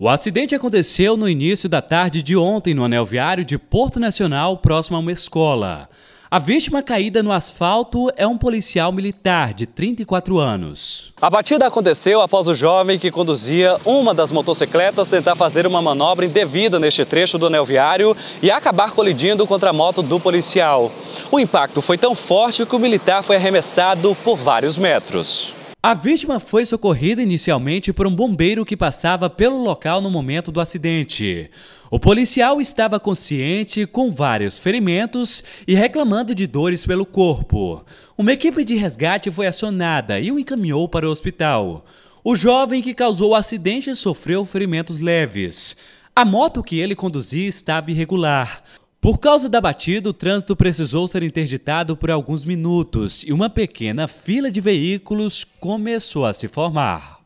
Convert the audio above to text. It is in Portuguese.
O acidente aconteceu no início da tarde de ontem no anel viário de Porto Nacional, próximo a uma escola. A vítima caída no asfalto é um policial militar de 34 anos. A batida aconteceu após o jovem que conduzia uma das motocicletas tentar fazer uma manobra indevida neste trecho do anel viário e acabar colidindo contra a moto do policial. O impacto foi tão forte que o militar foi arremessado por vários metros. A vítima foi socorrida inicialmente por um bombeiro que passava pelo local no momento do acidente. O policial estava consciente, com vários ferimentos e reclamando de dores pelo corpo. Uma equipe de resgate foi acionada e o encaminhou para o hospital. O jovem que causou o acidente sofreu ferimentos leves. A moto que ele conduzia estava irregular. Por causa da batida, o trânsito precisou ser interditado por alguns minutos e uma pequena fila de veículos começou a se formar.